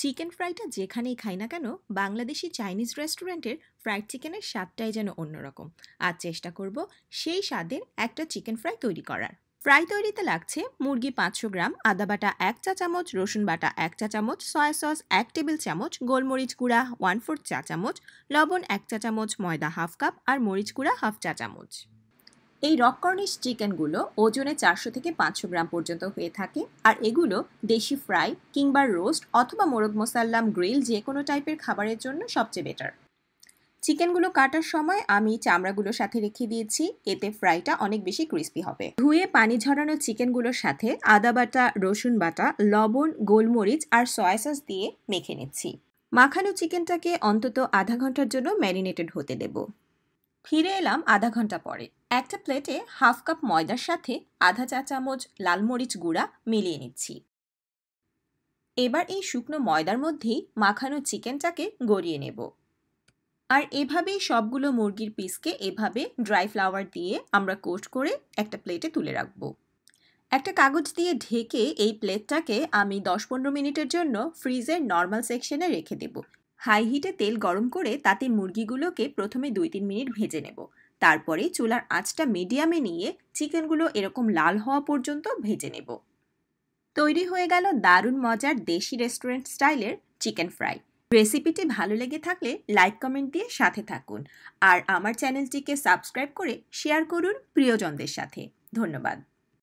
chicken ফ্রাইটা যেখানেই খাই না কেন বাংলাদেশি চাইনিজ রেস্টুরেন্টের ফ্রাইড চিকেনের স্বাদটাই যেন অন্যরকম আর চেষ্টা করব সেই স্বাদের একটা চিকেন ফ্রাই তৈরি করার ফ্রাই তৈরিতে লাগছে মুরগি পাঁচশো গ্রাম আদা বাটা এক চা চামচ রসুন বাটা এক চা চামচ সয়া সস এক টেবিল চামচ গোলমরিচ গুঁড়া ওয়ান ফোর চা চামচ লবণ এক চা চামচ ময়দা হাফ কাপ আর মরিচ গুঁড়া হাফ চা চামচ এই রক কর্নিশ চিকেনগুলো ওজনে চারশো থেকে পাঁচশো গ্রাম পর্যন্ত হয়ে থাকে আর এগুলো দেশি ফ্রাই কিংবা রোস্ট অথবা মোরগ মোসাল্লাম গ্রিল যে কোনো টাইপের খাবারের জন্য সবচেয়ে বেটার চিকেনগুলো কাটার সময় আমি চামড়াগুলোর সাথে রেখে দিয়েছি এতে ফ্রাইটা অনেক বেশি ক্রিস্পি হবে ধুয়ে পানি ঝরানো চিকেনগুলোর সাথে আদা বাটা রসুন বাটা লবণ গোলমরিচ আর সয়া সস দিয়ে মেখে নিচ্ছি মাখানো চিকেনটাকে অন্তত আধা ঘন্টার জন্য ম্যারিনেটেড হতে দেব ফিরে এলাম আধা ঘন্টা পরে একটা প্লেটে হাফ কাপ ময়দার সাথে আধা চা চামচ লাল মরিচ গুঁড়া মিলিয়ে নিচ্ছি এবার এই শুকনো ময়দার মধ্যেই মাখানো চিকেনটাকে গড়িয়ে নেব আর এভাবেই সবগুলো মুরগির পিসকে এভাবে ড্রাই ফ্লাওয়ার দিয়ে আমরা কোট করে একটা প্লেটে তুলে রাখবো একটা কাগজ দিয়ে ঢেকে এই প্লেটটাকে আমি দশ পনেরো মিনিটের জন্য ফ্রিজের নর্মাল সেকশনে রেখে দেব হাই হিটে তেল গরম করে তাতে মুরগিগুলোকে প্রথমে দুই তিন মিনিট ভেজে নেব তারপরে চুলার আঁচটা মিডিয়ামে নিয়ে চিকেনগুলো এরকম লাল হওয়া পর্যন্ত ভেজে নেব তৈরি হয়ে গেল দারুণ মজার দেশি রেস্টুরেন্ট স্টাইলের চিকেন ফ্রাই রেসিপিটি ভালো লেগে থাকলে লাইক কমেন্ট দিয়ে সাথে থাকুন আর আমার চ্যানেলটিকে সাবস্ক্রাইব করে শেয়ার করুন প্রিয়জনদের সাথে ধন্যবাদ